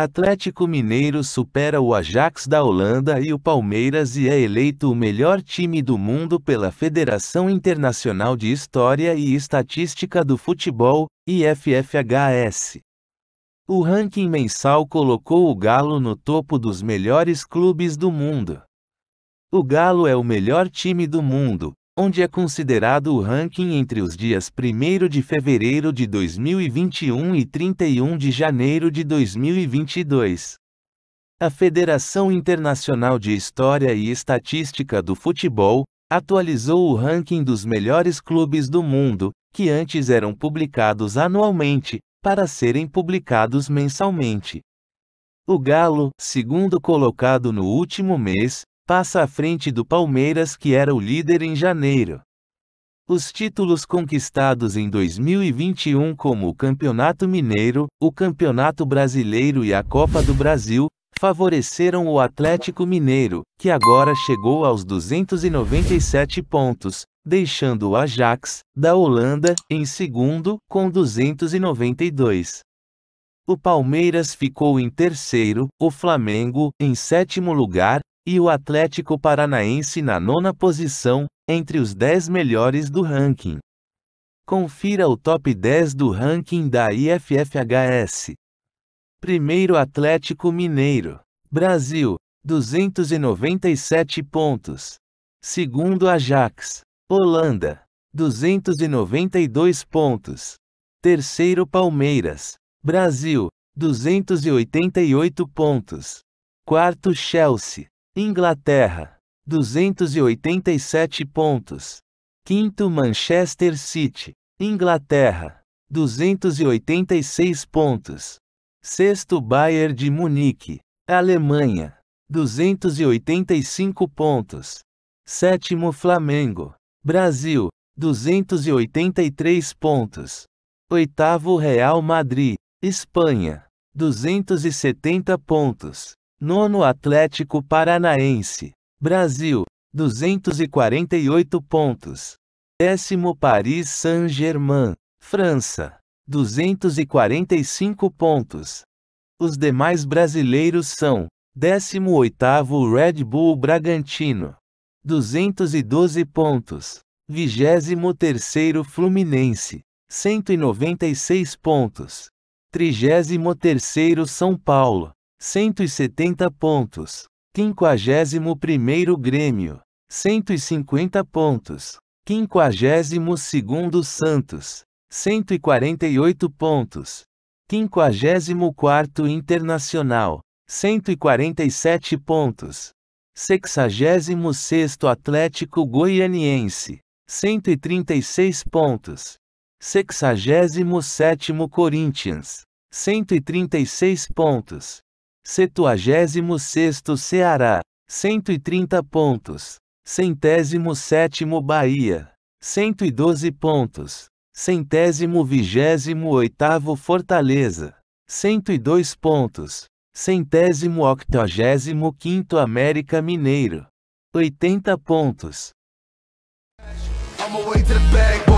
Atlético Mineiro supera o Ajax da Holanda e o Palmeiras e é eleito o melhor time do mundo pela Federação Internacional de História e Estatística do Futebol, IFFHS. O ranking mensal colocou o Galo no topo dos melhores clubes do mundo. O Galo é o melhor time do mundo, onde é considerado o ranking entre os dias 1 de fevereiro de 2021 e 31 de janeiro de 2022. A Federação Internacional de História e Estatística do Futebol atualizou o ranking dos melhores clubes do mundo, que antes eram publicados anualmente, para serem publicados mensalmente. O Galo, segundo colocado no último mês, passa à frente do Palmeiras, que era o líder em janeiro. Os títulos conquistados em 2021, como o Campeonato Mineiro, o Campeonato Brasileiro e a Copa do Brasil, favoreceram o Atlético Mineiro, que agora chegou aos 297 pontos, deixando o Ajax, da Holanda, em segundo, com 292. O Palmeiras ficou em terceiro, o Flamengo, em sétimo lugar, e o Atlético Paranaense na nona posição, entre os 10 melhores do ranking. Confira o top 10 do ranking da IFFHS. Primeiro Atlético Mineiro, Brasil, 297 pontos. Segundo Ajax, Holanda, 292 pontos. Terceiro Palmeiras, Brasil, 288 pontos. Quarto Chelsea, Inglaterra, 287 pontos. Quinto Manchester City, Inglaterra, 286 pontos. Sexto Bayern de Munique, Alemanha, 285 pontos. Sétimo Flamengo, Brasil, 283 pontos. Oitavo Real Madrid, Espanha, 270 pontos. Nono Atlético Paranaense. Brasil, 248 pontos. Décimo Paris Saint-Germain, França, 245 pontos. Os demais brasileiros são: 18º Red Bull Bragantino, 212 pontos. 23º Fluminense, 196 pontos. 33º São Paulo, 170 pontos. 51º Grêmio, 150 pontos. 52º Santos, 148 pontos. 54º Internacional, 147 pontos. 66º Atlético Goianiense, 136 pontos. 67º Corinthians, 136 pontos. 76 sexto Ceará, 130 pontos. Centésimo sétimo Bahia, 112 pontos. Centésimo vigésimo oitavo Fortaleza, 102 pontos. Centésimo octogésimo quinto América Mineiro, 80 pontos. I'm away to the bag.